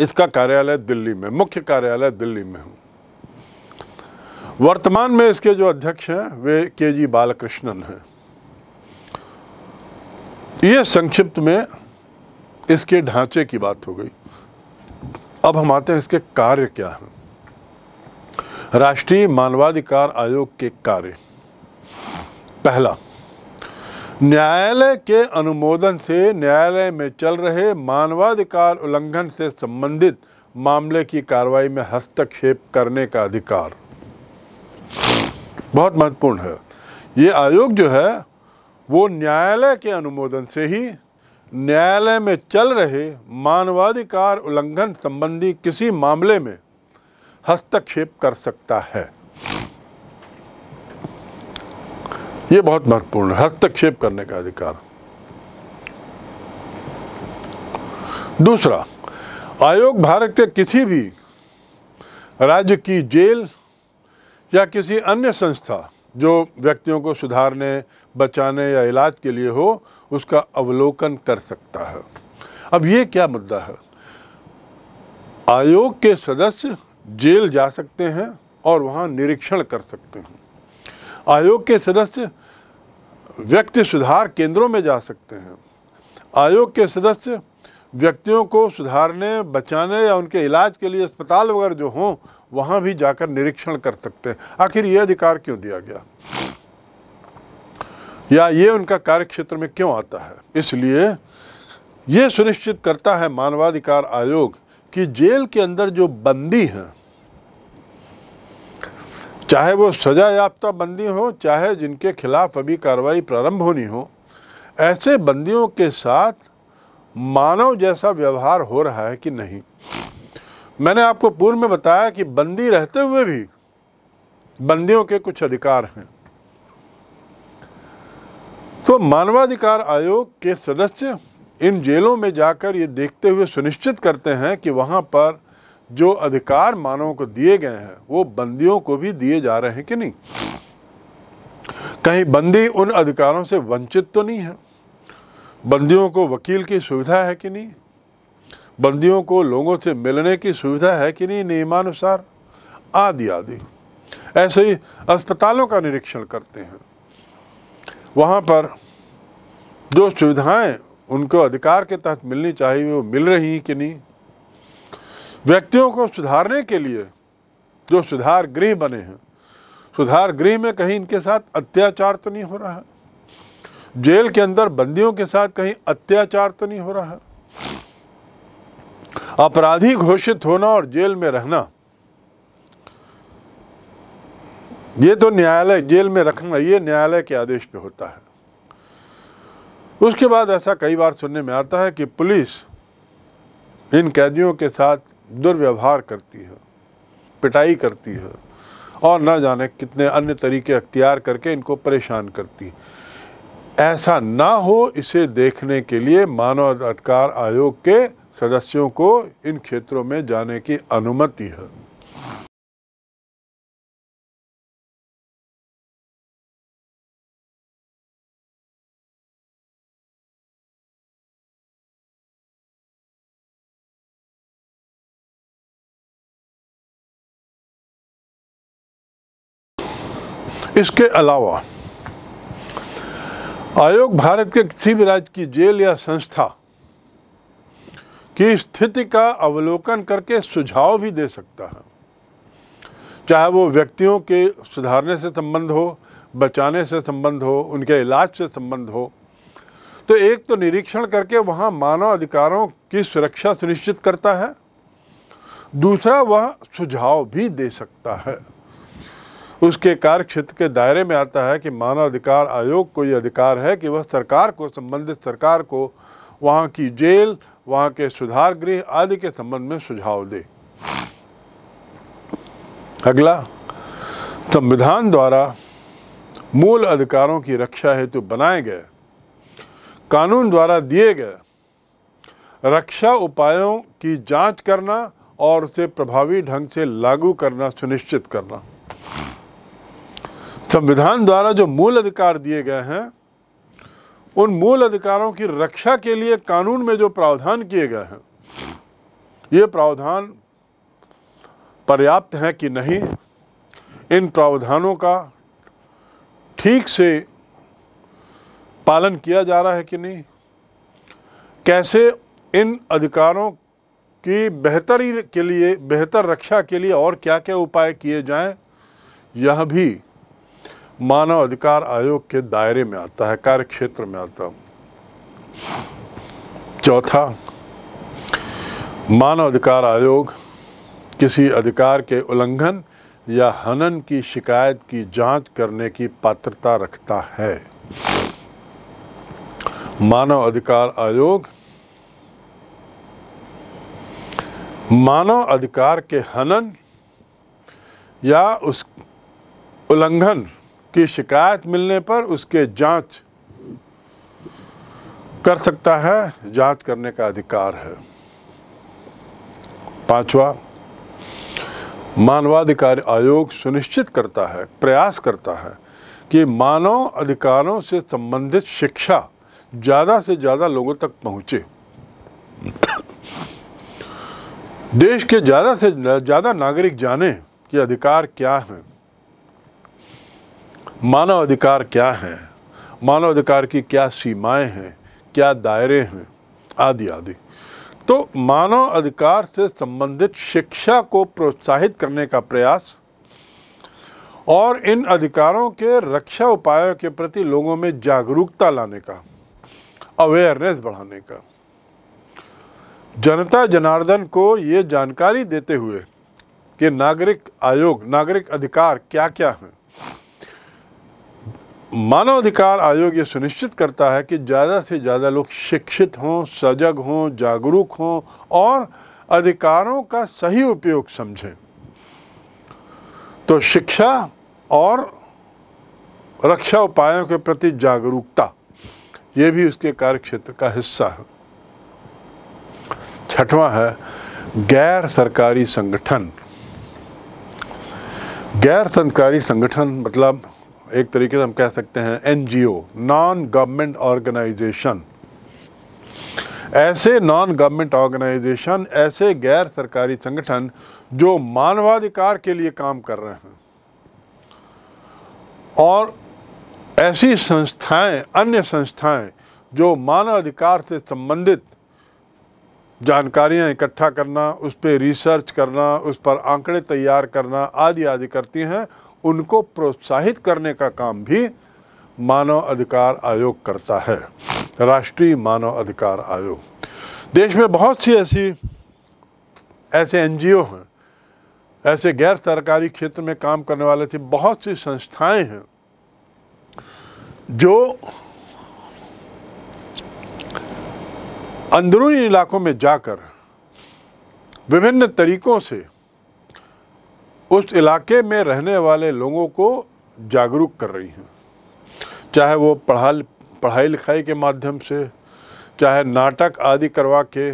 इसका कार्यालय दिल्ली में मुख्य कार्यालय दिल्ली में हूँ वर्तमान में इसके जो अध्यक्ष हैं वे के जी बालकृष्णन हैं ये संक्षिप्त में इसके ढांचे की बात हो गई अब हम आते हैं इसके कार्य क्या हैं राष्ट्रीय मानवाधिकार आयोग के कार्य पहला न्यायालय के अनुमोदन से न्यायालय में चल रहे मानवाधिकार उल्लंघन से संबंधित मामले की कार्रवाई में हस्तक्षेप करने का अधिकार बहुत महत्वपूर्ण है ये आयोग जो है वो न्यायालय के अनुमोदन से ही न्यायालय में चल रहे मानवाधिकार उल्लंघन संबंधी किसी मामले में हस्तक्षेप कर सकता है ये बहुत महत्वपूर्ण है हस्तक्षेप करने का अधिकार दूसरा आयोग भारत के किसी भी राज्य की जेल या किसी अन्य संस्था जो व्यक्तियों को सुधारने बचाने या इलाज के लिए हो उसका अवलोकन कर सकता है अब ये क्या मुद्दा है आयोग के सदस्य जेल जा सकते हैं और वहाँ निरीक्षण कर सकते हैं आयोग के सदस्य व्यक्ति सुधार केंद्रों में जा सकते हैं आयोग के सदस्य व्यक्तियों को सुधारने बचाने या उनके इलाज के लिए अस्पताल वगैरह जो हों वहाँ भी जाकर निरीक्षण कर सकते हैं आखिर ये अधिकार क्यों दिया गया या ये उनका कार्य क्षेत्र में क्यों आता है इसलिए ये सुनिश्चित करता है मानवाधिकार आयोग कि जेल के अंदर जो बंदी हैं चाहे वो सजा याफ्ता बंदी हो चाहे जिनके खिलाफ अभी कार्रवाई प्रारंभ होनी हो ऐसे बंदियों के साथ मानव जैसा व्यवहार हो रहा है कि नहीं मैंने आपको पूर्व में बताया कि बंदी रहते हुए भी बंदियों के कुछ अधिकार हैं तो मानवाधिकार आयोग के सदस्य इन जेलों में जाकर ये देखते हुए सुनिश्चित करते हैं कि वहाँ पर जो अधिकार मानव को दिए गए हैं वो बंदियों को भी दिए जा रहे हैं कि नहीं कहीं बंदी उन अधिकारों से वंचित तो नहीं है बंदियों को वकील की सुविधा है कि नहीं बंदियों को लोगों से मिलने की सुविधा है कि नहीं नियमानुसार आदि आदि ऐसे ही अस्पतालों का निरीक्षण करते हैं वहाँ पर जो सुविधाएं उनको अधिकार के तहत मिलनी चाहिए वो मिल रही हैं कि नहीं व्यक्तियों को सुधारने के लिए जो सुधार गृह बने हैं सुधार गृह में कहीं इनके साथ अत्याचार तो नहीं हो रहा है जेल के अंदर बंदियों के साथ कहीं अत्याचार तो नहीं हो रहा है अपराधी घोषित होना और जेल में रहना ये तो न्यायालय जेल में रखना ये न्यायालय के आदेश पे होता है उसके बाद ऐसा कई बार सुनने में आता है कि पुलिस इन कैदियों के साथ दुर्व्यवहार करती है पिटाई करती है और न जाने कितने अन्य तरीके अख्तियार करके इनको परेशान करती है ऐसा ना हो इसे देखने के लिए मानव अधिकार आयोग के सदस्यों को इन क्षेत्रों में जाने की अनुमति है इसके अलावा आयोग भारत के किसी भी राज्य की जेल या संस्था की स्थिति का अवलोकन करके सुझाव भी दे सकता है चाहे वो व्यक्तियों के सुधारने से संबंध हो बचाने से संबंध हो उनके इलाज से संबंध हो तो एक तो निरीक्षण करके वहाँ मानव अधिकारों की सुरक्षा सुनिश्चित करता है दूसरा वह सुझाव भी दे सकता है उसके कार्यक्षेत्र के दायरे में आता है कि मानवाधिकार आयोग को ये अधिकार है कि वह सरकार को संबंधित सरकार को वहाँ की जेल वहाँ के सुधार गृह आदि के संबंध में सुझाव दे अगला संविधान द्वारा मूल अधिकारों की रक्षा हेतु बनाए गए कानून द्वारा दिए गए रक्षा उपायों की जांच करना और उसे प्रभावी ढंग से लागू करना सुनिश्चित करना संविधान द्वारा जो मूल अधिकार दिए गए हैं उन मूल अधिकारों की रक्षा के लिए कानून में जो प्रावधान किए गए हैं ये प्रावधान पर्याप्त हैं कि नहीं इन प्रावधानों का ठीक से पालन किया जा रहा है कि नहीं कैसे इन अधिकारों की बेहतरी के लिए बेहतर रक्षा के लिए और क्या क्या उपाय किए जाएं यह भी मानव अधिकार आयोग के दायरे में आता है कार्य क्षेत्र में आता चौथा मानव अधिकार आयोग किसी अधिकार के उल्लंघन या हनन की शिकायत की जांच करने की पात्रता रखता है मानव अधिकार आयोग मानव अधिकार के हनन या उस उल्लंघन की शिकायत मिलने पर उसके जांच कर सकता है जांच करने का अधिकार है पांचवा मानवाधिकार आयोग सुनिश्चित करता है प्रयास करता है कि मानव अधिकारों से संबंधित शिक्षा ज़्यादा से ज़्यादा लोगों तक पहुंचे देश के ज़्यादा से ज़्यादा नागरिक जाने कि अधिकार क्या हैं मानव अधिकार क्या हैं मानव अधिकार की क्या सीमाएं हैं क्या दायरे हैं आदि आदि तो मानव अधिकार से संबंधित शिक्षा को प्रोत्साहित करने का प्रयास और इन अधिकारों के रक्षा उपायों के प्रति लोगों में जागरूकता लाने का अवेयरनेस बढ़ाने का जनता जनार्दन को ये जानकारी देते हुए कि नागरिक आयोग नागरिक अधिकार क्या क्या हैं मानवाधिकार आयोग ये सुनिश्चित करता है कि ज़्यादा से ज़्यादा लोग शिक्षित हों सजग हों जागरूक हों और अधिकारों का सही उपयोग समझें तो शिक्षा और रक्षा उपायों के प्रति जागरूकता ये भी उसके कार्यक्षेत्र का हिस्सा है छठवां है गैर सरकारी संगठन गैर सरकारी संगठन मतलब एक तरीके से हम कह सकते हैं एनजीओ नॉन गवर्नमेंट ऑर्गेनाइजेशन ऐसे नॉन गवर्नमेंट ऑर्गेनाइजेशन ऐसे गैर सरकारी संगठन जो मानवाधिकार के लिए काम कर रहे हैं और ऐसी संस्थाएं अन्य संस्थाएं जो मानवाधिकार से संबंधित जानकारियां इकट्ठा करना उस पर रिसर्च करना उस पर आंकड़े तैयार करना आदि आदि करती हैं उनको प्रोत्साहित करने का काम भी मानव अधिकार आयोग करता है राष्ट्रीय मानव अधिकार आयोग देश में बहुत सी ऐसी ऐसे एनजीओ हैं ऐसे गैर सरकारी क्षेत्र में काम करने वाले थे बहुत सी संस्थाएं हैं जो अंदरूनी इलाकों में जाकर विभिन्न तरीकों से उस इलाके में रहने वाले लोगों को जागरूक कर रही हैं चाहे वो पढ़ा पढ़ाई लिखाई के माध्यम से चाहे नाटक आदि करवा के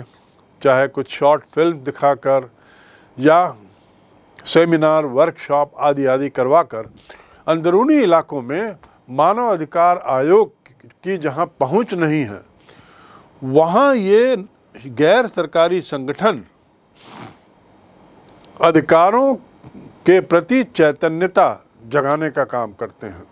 चाहे कुछ शॉर्ट फिल्म दिखाकर या सेमिनार वर्कशॉप आदि आदि करवा कर अंदरूनी इलाकों में मानव अधिकार आयोग की जहाँ पहुँच नहीं है वहाँ ये गैर सरकारी संगठन अधिकारों के प्रति चैतन्यता जगाने का काम करते हैं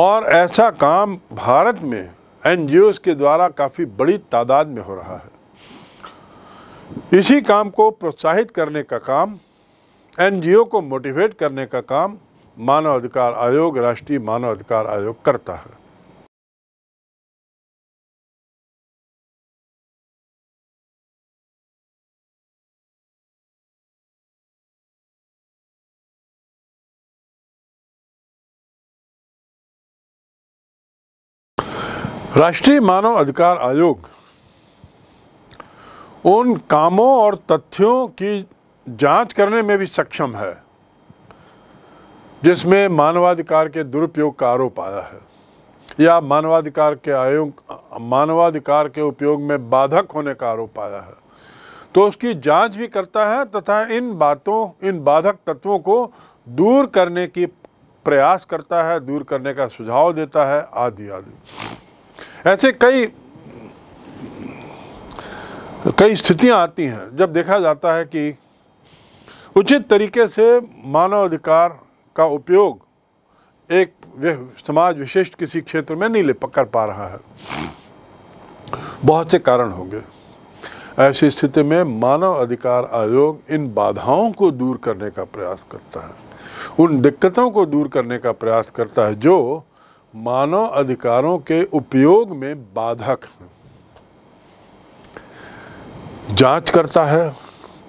और ऐसा काम भारत में एन के द्वारा काफ़ी बड़ी तादाद में हो रहा है इसी काम को प्रोत्साहित करने का काम एन को मोटिवेट करने का काम मानव अधिकार आयोग राष्ट्रीय मानव अधिकार आयोग करता है राष्ट्रीय मानव अधिकार आयोग उन कामों और तथ्यों की जांच करने में भी सक्षम है जिसमें मानवाधिकार के दुरुपयोग का आरोप आया है या मानवाधिकार के आयोग मानवाधिकार के उपयोग में बाधक होने का आरोप आया है तो उसकी जांच भी करता है तथा इन बातों इन बाधक तत्वों को दूर करने की प्रयास करता है दूर करने का सुझाव देता है आदि आदि ऐसे कई कई स्थितियां आती हैं जब देखा जाता है कि उचित तरीके से मानव अधिकार का उपयोग एक समाज विशिष्ट किसी क्षेत्र में नहीं ले कर पा रहा है बहुत से कारण होंगे ऐसी स्थिति में मानव अधिकार आयोग इन बाधाओं को दूर करने का प्रयास करता है उन दिक्कतों को दूर करने का प्रयास करता है जो मानव अधिकारों के उपयोग में बाधक जांच करता है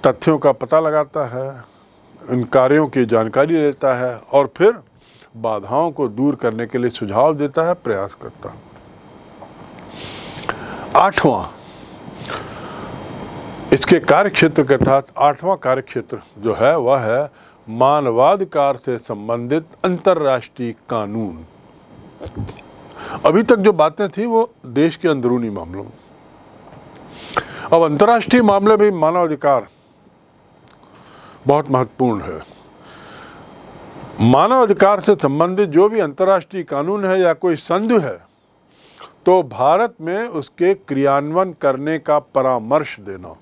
तथ्यों का पता लगाता है इन कार्यों की जानकारी लेता है और फिर बाधाओं को दूर करने के लिए सुझाव देता है प्रयास करता है आठवां इसके कार्यक्षेत्र के तहत आठवां कार्यक्षेत्र जो है वह है मानवाधिकार से संबंधित अंतर्राष्ट्रीय कानून अभी तक जो बातें थी वो देश के अंदरूनी मामलों में अब अंतर्राष्ट्रीय मामले में मानवाधिकार बहुत महत्वपूर्ण है मानवाधिकार से संबंधित जो भी अंतर्राष्ट्रीय कानून है या कोई संधि है तो भारत में उसके क्रियान्वयन करने का परामर्श देना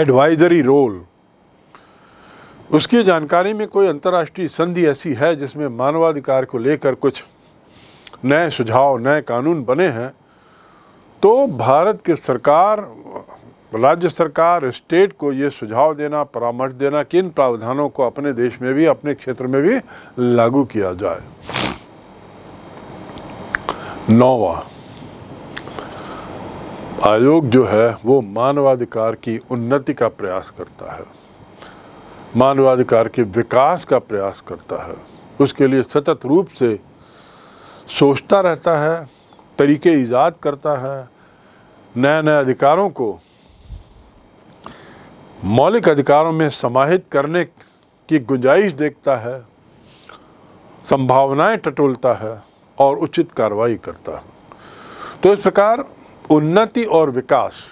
एडवाइजरी रोल उसकी जानकारी में कोई अंतर्राष्ट्रीय संधि ऐसी है जिसमें मानवाधिकार को लेकर कुछ नए सुझाव नए कानून बने हैं तो भारत की सरकार राज्य सरकार स्टेट को ये सुझाव देना परामर्श देना कि इन प्रावधानों को अपने देश में भी अपने क्षेत्र में भी लागू किया जाए नौवा आयोग जो है वो मानवाधिकार की उन्नति का प्रयास करता है मानवाधिकार के विकास का प्रयास करता है उसके लिए सतत रूप से सोचता रहता है तरीके ईजाद करता है नए नए अधिकारों को मौलिक अधिकारों में समाहित करने की गुंजाइश देखता है संभावनाएं टटोलता है और उचित कार्रवाई करता है तो इस प्रकार उन्नति और विकास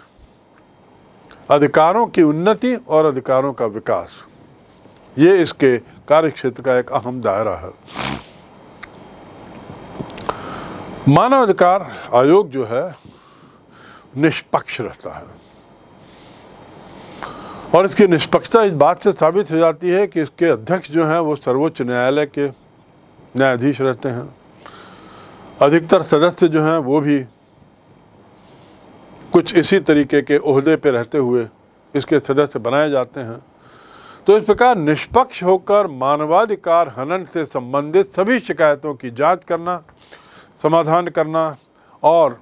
अधिकारों की उन्नति और अधिकारों का विकास ये इसके कार्य क्षेत्र का एक अहम दायरा है मानवाधिकार आयोग जो है निष्पक्ष रहता है और इसकी निष्पक्षता इस बात से साबित हो जाती है कि इसके अध्यक्ष जो हैं वो सर्वोच्च न्यायालय के न्यायाधीश रहते हैं अधिकतर सदस्य जो हैं वो भी कुछ इसी तरीके के ओहदे पर रहते हुए इसके सदस्य बनाए जाते हैं तो इस प्रकार निष्पक्ष होकर मानवाधिकार हनन से संबंधित सभी शिकायतों की जांच करना समाधान करना और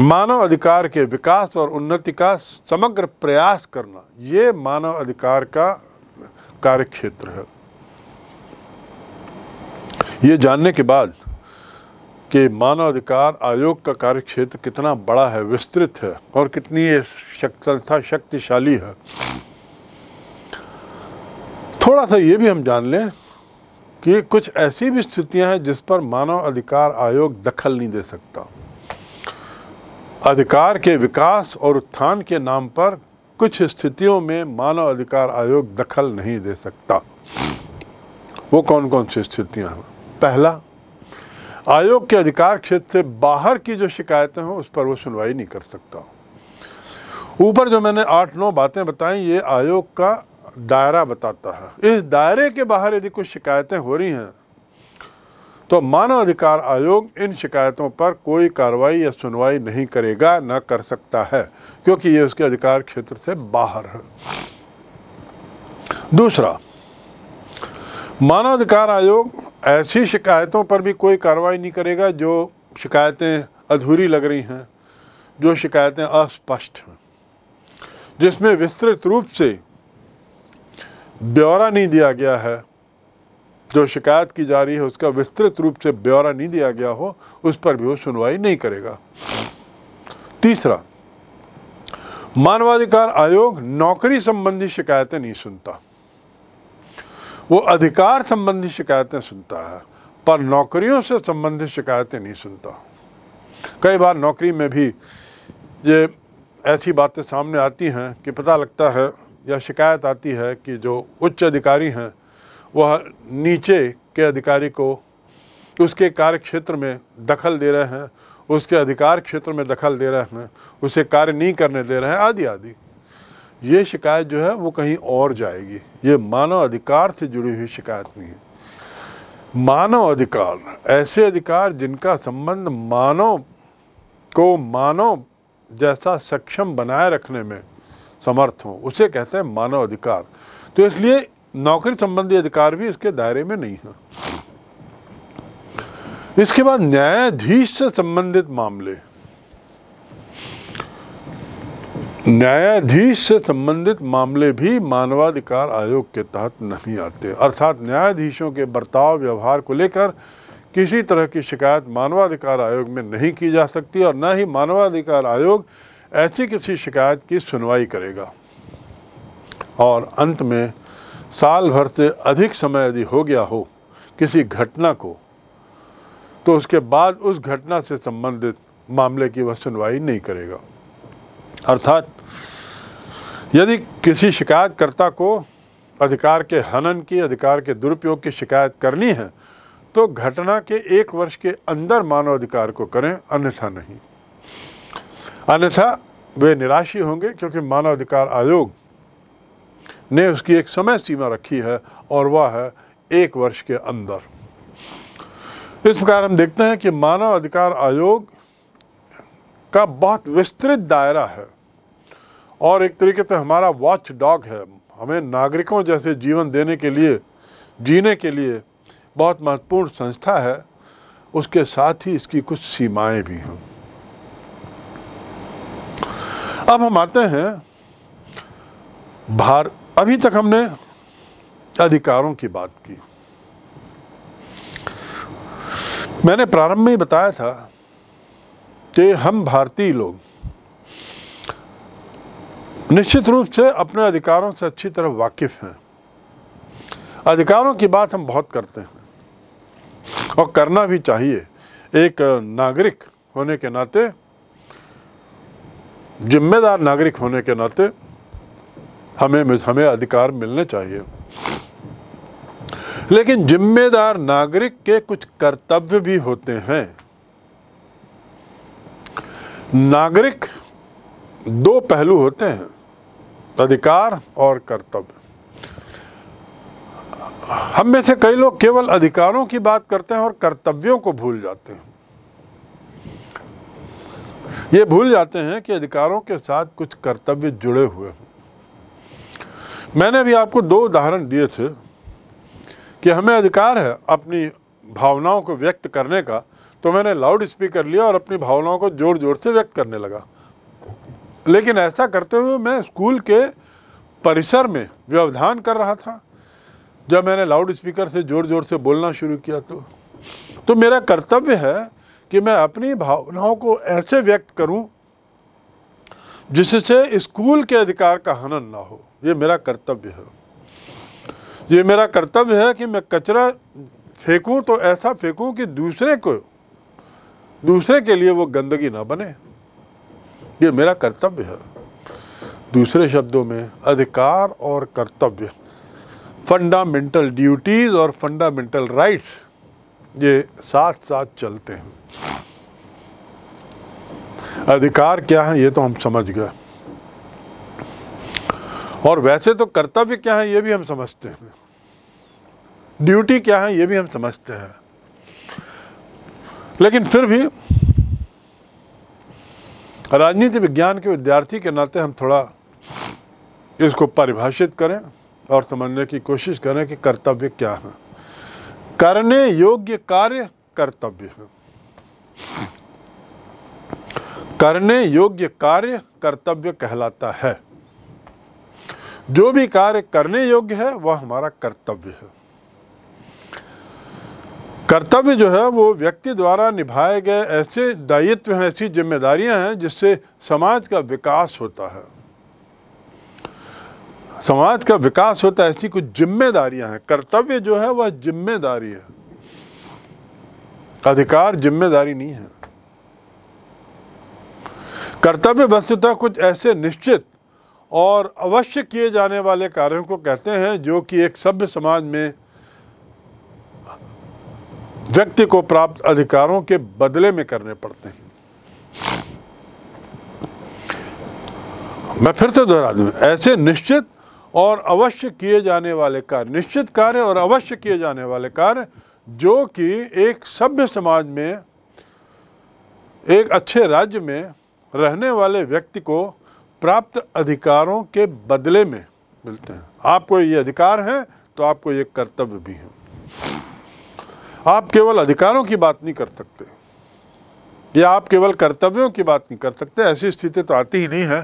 मानव अधिकार के विकास और उन्नति का समग्र प्रयास करना ये मानव अधिकार का कार्यक्षेत्र है ये जानने के बाद कि मानवाधिकार आयोग का कार्य क्षेत्र कितना बड़ा है विस्तृत है और कितनी संस्था शक्तिशाली है थोड़ा सा ये भी हम जान लें कि कुछ ऐसी भी स्थितियां हैं जिस पर मानव अधिकार आयोग दखल नहीं दे सकता अधिकार के विकास और उत्थान के नाम पर कुछ स्थितियों में मानव अधिकार आयोग दखल नहीं दे सकता वो कौन कौन सी स्थितियां हैं पहला आयोग के अधिकार क्षेत्र से बाहर की जो शिकायतें हों उस पर वो सुनवाई नहीं कर सकता ऊपर जो मैंने आठ नौ बातें बताई ये आयोग का दायरा बताता है इस दायरे के बाहर यदि कुछ शिकायतें हो रही हैं तो मानव अधिकार आयोग इन शिकायतों पर कोई कार्रवाई या सुनवाई नहीं करेगा न कर सकता है क्योंकि ये उसके अधिकार क्षेत्र से बाहर है दूसरा मानवाधिकार आयोग ऐसी शिकायतों पर भी कोई कार्रवाई नहीं करेगा जो शिकायतें अधूरी लग रही हैं जो शिकायतें अस्पष्ट हैं जिसमें विस्तृत रूप से ब्यौरा नहीं दिया गया है जो शिकायत की जा रही है उसका विस्तृत रूप से ब्यौरा नहीं दिया गया हो उस पर भी वो सुनवाई नहीं करेगा तीसरा मानवाधिकार आयोग नौकरी संबंधी शिकायतें नहीं सुनता वो अधिकार संबंधी शिकायतें सुनता है पर नौकरियों से संबंधित शिकायतें नहीं सुनता कई बार नौकरी में भी ये ऐसी बातें सामने आती हैं कि पता लगता है या शिकायत आती है कि जो उच्च अधिकारी हैं वह नीचे के अधिकारी को उसके कार्य क्षेत्र में दखल दे रहे हैं उसके अधिकार क्षेत्र में दखल दे रहे हैं उसे कार्य नहीं करने दे रहे हैं आदि आदि ये शिकायत जो है वो कहीं और जाएगी ये मानव अधिकार से जुड़ी हुई शिकायत नहीं है मानव अधिकार ऐसे अधिकार जिनका संबंध मानव को मानव जैसा सक्षम बनाए रखने में समर्थ हो उसे कहते हैं मानव अधिकार तो इसलिए नौकरी संबंधी अधिकार भी इसके दायरे में नहीं है इसके बाद न्यायाधीश से संबंधित मामले न्यायाधीश से संबंधित मामले भी मानवाधिकार आयोग के तहत नहीं आते अर्थात न्यायाधीशों के बर्ताव व्यवहार को लेकर किसी तरह की शिकायत मानवाधिकार आयोग में नहीं की जा सकती और न ही मानवाधिकार आयोग ऐसी किसी शिकायत की सुनवाई करेगा और अंत में साल भर से अधिक समय यदि हो गया हो किसी घटना को तो उसके बाद उस घटना से संबंधित मामले की वह सुनवाई नहीं करेगा अर्थात यदि किसी शिकायतकर्ता को अधिकार के हनन की अधिकार के दुरुपयोग की शिकायत करनी है तो घटना के एक वर्ष के अंदर मानव अधिकार को करें अन्यथा नहीं अन्यथा वे निराशी होंगे क्योंकि मानव अधिकार आयोग ने उसकी एक समय सीमा रखी है और वह है एक वर्ष के अंदर इस प्रकार हम देखते हैं कि मानव अधिकार आयोग का बहुत विस्तृत दायरा है और एक तरीके से हमारा वॉच डॉग है हमें नागरिकों जैसे जीवन देने के लिए जीने के लिए बहुत महत्वपूर्ण संस्था है उसके साथ ही इसकी कुछ सीमाएं भी हैं अब हम आते हैं भार अभी तक हमने अधिकारों की बात की मैंने प्रारंभ में ही बताया था कि हम भारतीय लोग निश्चित रूप से अपने अधिकारों से अच्छी तरह वाकिफ़ हैं अधिकारों की बात हम बहुत करते हैं और करना भी चाहिए एक नागरिक होने के नाते जिम्मेदार नागरिक होने के नाते हमें हमें अधिकार मिलने चाहिए लेकिन जिम्मेदार नागरिक के कुछ कर्तव्य भी होते हैं नागरिक दो पहलू होते हैं अधिकार और कर्तव्य हम में से कई लोग केवल अधिकारों की बात करते हैं और कर्तव्यों को भूल जाते हैं ये भूल जाते हैं कि अधिकारों के साथ कुछ कर्तव्य जुड़े हुए हैं मैंने भी आपको दो उदाहरण दिए थे कि हमें अधिकार है अपनी भावनाओं को व्यक्त करने का तो मैंने लाउड स्पीकर लिया और अपनी भावनाओं को ज़ोर ज़ोर से व्यक्त करने लगा लेकिन ऐसा करते हुए मैं स्कूल के परिसर में व्यवधान कर रहा था जब मैंने लाउड स्पीकर से ज़ोर ज़ोर से बोलना शुरू किया तो तो मेरा कर्तव्य है कि मैं अपनी भावनाओं को ऐसे व्यक्त करूं जिससे स्कूल के अधिकार का हनन ना हो ये मेरा कर्तव्य है ये मेरा कर्तव्य है कि मैं कचरा फेंकूं तो ऐसा फेंकूं कि दूसरे को दूसरे के लिए वो गंदगी ना बने ये मेरा कर्तव्य है दूसरे शब्दों में अधिकार और कर्तव्य फंडामेंटल ड्यूटीज़ और फंडामेंटल राइट्स ये साथ साथ चलते हैं अधिकार क्या है ये तो हम समझ गए और वैसे तो कर्तव्य क्या है ये भी हम समझते हैं ड्यूटी क्या है ये भी हम समझते हैं लेकिन फिर भी राजनीति विज्ञान के विद्यार्थी के नाते हम थोड़ा इसको परिभाषित करें और समझने की कोशिश करें कि कर्तव्य क्या है करने योग्य कार्य कर्तव्य है करने योग्य कार्य कर्तव्य कहलाता है जो भी कार्य करने योग्य है वह हमारा कर्तव्य है कर्तव्य जो है वो व्यक्ति द्वारा निभाए गए ऐसे दायित्व हैं ऐसी जिम्मेदारियां हैं जिससे समाज का विकास होता है समाज का विकास होता है ऐसी कुछ जिम्मेदारियां हैं कर्तव्य जो है वह जिम्मेदारी है अधिकार जिम्मेदारी नहीं है कर्तव्य वस्तुतः कुछ ऐसे निश्चित और अवश्य किए जाने वाले कार्यों को कहते हैं जो कि एक सभ्य समाज में व्यक्ति को प्राप्त अधिकारों के बदले में करने पड़ते हैं मैं फिर से दोहरा दूं ऐसे निश्चित और अवश्य किए जाने वाले कार्य निश्चित कार्य और अवश्य किए जाने वाले कार्य जो कि एक सभ्य समाज में एक अच्छे राज्य में रहने वाले व्यक्ति को प्राप्त अधिकारों के बदले में मिलते हैं आपको ये अधिकार हैं तो आपको ये कर्तव्य भी है आप केवल अधिकारों की बात नहीं कर सकते या आप केवल कर्तव्यों की बात नहीं कर सकते ऐसी स्थिति तो आती ही नहीं है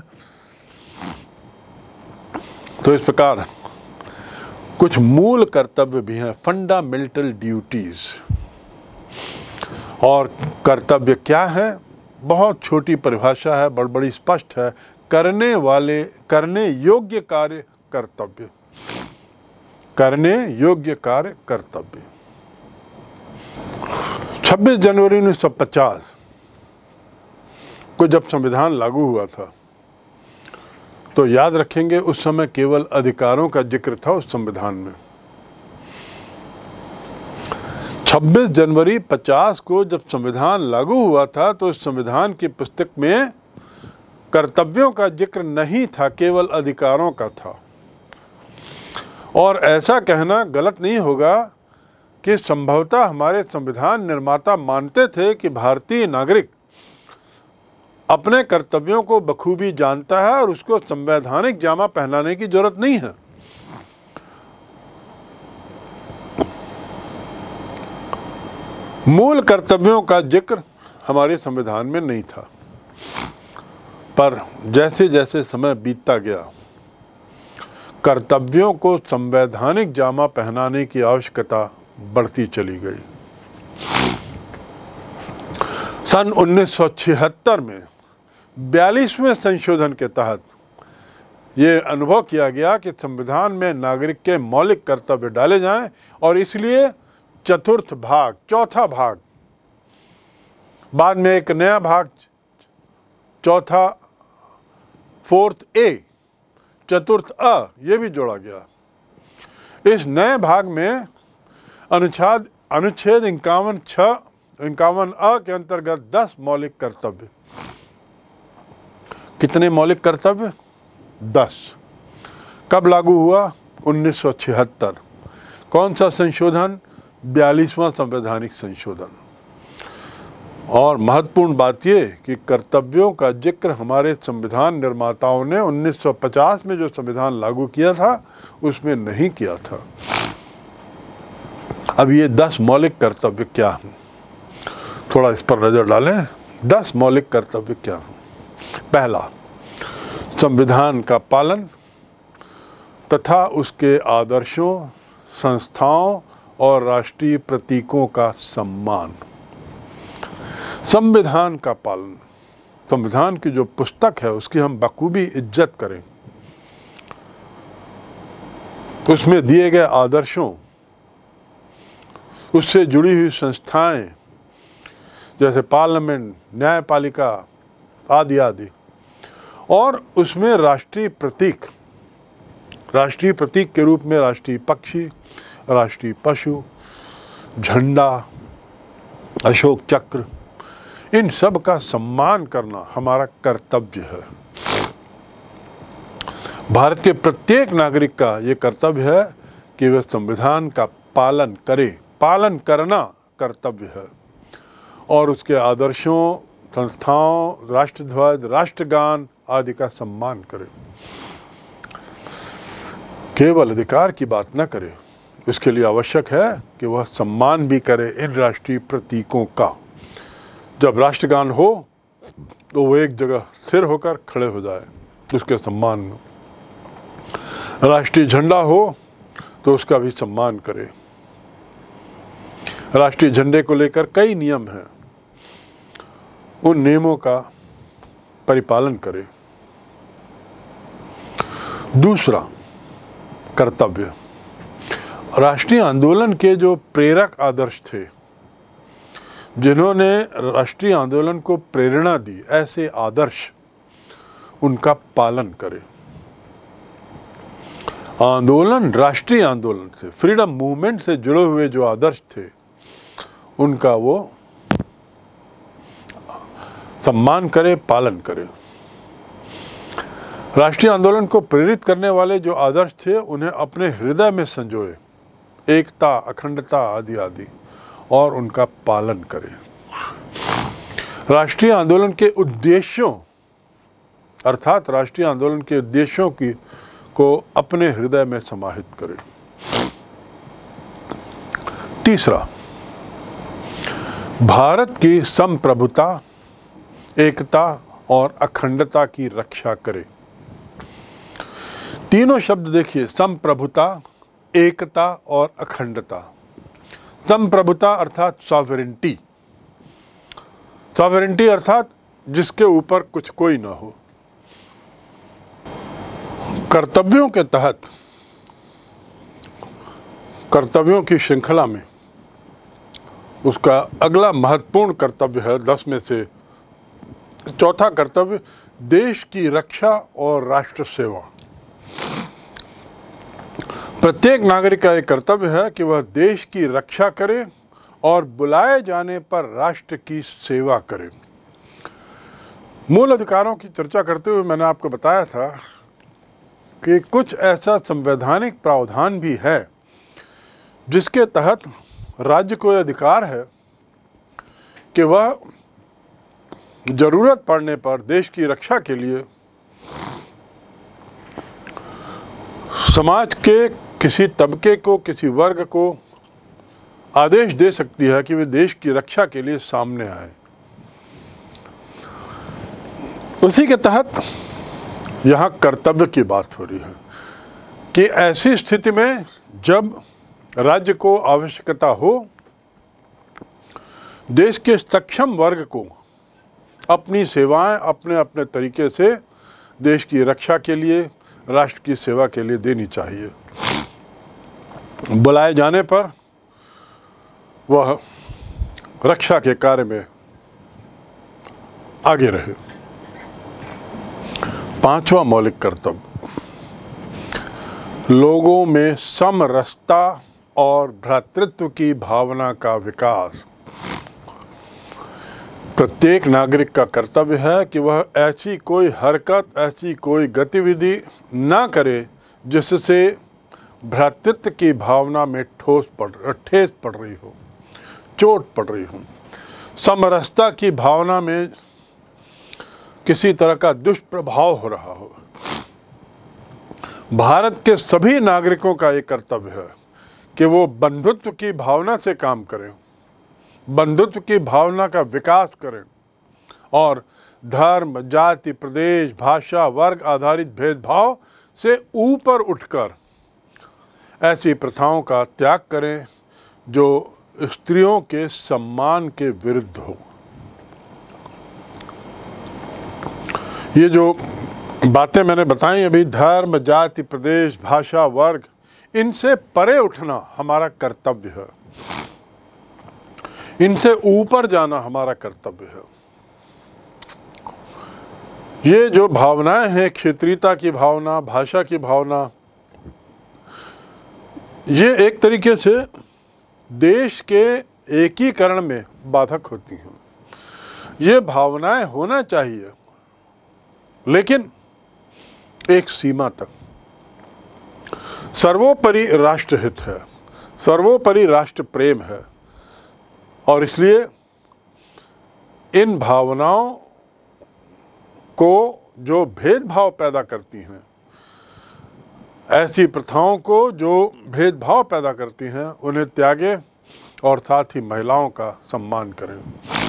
तो इस प्रकार कुछ मूल कर्तव्य भी हैं फंडामेंटल ड्यूटीज़ और कर्तव्य क्या है बहुत छोटी परिभाषा है बड़ बड़ी स्पष्ट है करने वाले करने योग्य कार्य कर्तव्य करने योग्य कार्य कर्तव्य 26 जनवरी 1950 को जब संविधान लागू हुआ था तो याद रखेंगे उस समय केवल अधिकारों का जिक्र था उस संविधान में 26 जनवरी 50 को जब संविधान लागू हुआ था तो उस संविधान की पुस्तक में कर्तव्यों का जिक्र नहीं था केवल अधिकारों का था और ऐसा कहना गलत नहीं होगा कि संभवतः हमारे संविधान निर्माता मानते थे कि भारतीय नागरिक अपने कर्तव्यों को बखूबी जानता है और उसको संवैधानिक जामा पहनाने की जरूरत नहीं है मूल कर्तव्यों का जिक्र हमारे संविधान में नहीं था पर जैसे जैसे समय बीतता गया कर्तव्यों को संवैधानिक जामा पहनाने की आवश्यकता बढ़ती चली गई सन 1976 में बयालीसवें संशोधन के तहत ये अनुभव किया गया कि संविधान में नागरिक के मौलिक कर्तव्य डाले जाएं और इसलिए चतुर्थ भाग चौथा भाग बाद में एक नया भाग चौथा फोर्थ ए चतुर्थ अ ये भी जोड़ा गया इस नए भाग में अनुच्छेद अनुच्छेद इक्यावन छ इक्यावन अ के अंतर्गत दस मौलिक कर्तव्य कितने मौलिक कर्तव्य दस कब लागू हुआ 1976 कौन सा संशोधन बयालीसवां संवैधानिक संशोधन और महत्वपूर्ण बात ये कि कर्तव्यों का जिक्र हमारे संविधान निर्माताओं ने 1950 में जो संविधान लागू किया था उसमें नहीं किया था अब ये दस मौलिक कर्तव्य क्या हैं थोड़ा इस पर नज़र डालें दस मौलिक कर्तव्य क्या हैं पहला संविधान का पालन तथा उसके आदर्शों संस्थाओं और राष्ट्रीय प्रतीकों का सम्मान संविधान का पालन संविधान की जो पुस्तक है उसकी हम बखूबी इज्जत करें उसमें दिए गए आदर्शों उससे जुड़ी हुई संस्थाएं जैसे पार्लियामेंट न्यायपालिका आदि आदि और उसमें राष्ट्रीय प्रतीक राष्ट्रीय प्रतीक के रूप में राष्ट्रीय पक्षी राष्ट्रीय पशु झंडा अशोक चक्र इन सब का सम्मान करना हमारा कर्तव्य है भारत के प्रत्येक नागरिक का ये कर्तव्य है कि वह संविधान का पालन करे पालन करना कर्तव्य है और उसके आदर्शों संस्थाओं राष्ट्रध्वज राष्ट्रगान आदि का सम्मान करें केवल अधिकार की बात न करें उसके लिए आवश्यक है कि वह सम्मान भी करे इन राष्ट्रीय प्रतीकों का जब राष्ट्रगान हो तो वो एक जगह सिर होकर खड़े हो जाए उसके सम्मान में राष्ट्रीय झंडा हो तो उसका भी सम्मान करें राष्ट्रीय झंडे को लेकर कई नियम हैं उन नियमों का परिपालन करें दूसरा कर्तव्य राष्ट्रीय आंदोलन के जो प्रेरक आदर्श थे जिन्होंने राष्ट्रीय आंदोलन को प्रेरणा दी ऐसे आदर्श उनका पालन करें आंदोलन राष्ट्रीय आंदोलन से फ्रीडम मूवमेंट से जुड़े हुए जो आदर्श थे उनका वो सम्मान करे पालन करे राष्ट्रीय आंदोलन को प्रेरित करने वाले जो आदर्श थे उन्हें अपने हृदय में संजोए एकता अखंडता आदि आदि और उनका पालन करें राष्ट्रीय आंदोलन के उद्देश्यों अर्थात राष्ट्रीय आंदोलन के उद्देश्यों की को अपने हृदय में समाहित करें तीसरा भारत की संप्रभुता एकता और अखंडता की रक्षा करे तीनों शब्द देखिए संप्रभुता एकता और अखंडता संप्रभुता अर्थात सॉवरेंटी सॉवरेंटी अर्थात जिसके ऊपर कुछ कोई ना हो कर्तव्यों के तहत कर्तव्यों की श्रृंखला में उसका अगला महत्वपूर्ण कर्तव्य है दस में से चौथा कर्तव्य देश की रक्षा और राष्ट्र सेवा प्रत्येक नागरिक का यह कर्तव्य है कि वह देश की रक्षा करे और बुलाए जाने पर राष्ट्र की सेवा करे मूल अधिकारों की चर्चा करते हुए मैंने आपको बताया था कि कुछ ऐसा संवैधानिक प्रावधान भी है जिसके तहत राज्य को अधिकार है कि वह ज़रूरत पड़ने पर देश की रक्षा के लिए समाज के किसी तबके को किसी वर्ग को आदेश दे सकती है कि वे देश की रक्षा के लिए सामने आए उसी के तहत यहाँ कर्तव्य की बात हो रही है कि ऐसी स्थिति में जब राज्य को आवश्यकता हो देश के सक्षम वर्ग को अपनी सेवाएं अपने अपने तरीके से देश की रक्षा के लिए राष्ट्र की सेवा के लिए देनी चाहिए बुलाए जाने पर वह रक्षा के कार्य में आगे रहे पांचवा मौलिक कर्तव्य लोगों में समरसता और भ्रातृत्व की भावना का विकास प्रत्येक नागरिक का कर्तव्य है कि वह ऐसी कोई हरकत ऐसी कोई गतिविधि ना करे जिससे भ्रातृत्व की भावना में ठोस पड़ ठेस पड़ रही हो चोट पड़ रही हो समरसता की भावना में किसी तरह का दुष्प्रभाव हो रहा हो भारत के सभी नागरिकों का ये कर्तव्य है कि वो बंधुत्व की भावना से काम करें बंधुत्व की भावना का विकास करें और धर्म जाति प्रदेश भाषा वर्ग आधारित भेदभाव से ऊपर उठकर ऐसी प्रथाओं का त्याग करें जो स्त्रियों के सम्मान के विरुद्ध हो ये जो बातें मैंने बताई अभी धर्म जाति प्रदेश भाषा वर्ग इनसे परे उठना हमारा कर्तव्य है इनसे ऊपर जाना हमारा कर्तव्य है ये जो भावनाएं हैं क्षेत्रीयता की भावना भाषा की भावना ये एक तरीके से देश के एकीकरण में बाधक होती हैं ये भावनाएं होना चाहिए लेकिन एक सीमा तक सर्वोपरि राष्ट्रहित है सर्वोपरि राष्ट्र प्रेम है और इसलिए इन भावनाओं को जो भेदभाव पैदा करती हैं ऐसी प्रथाओं को जो भेदभाव पैदा करती हैं उन्हें त्यागें और साथ ही महिलाओं का सम्मान करें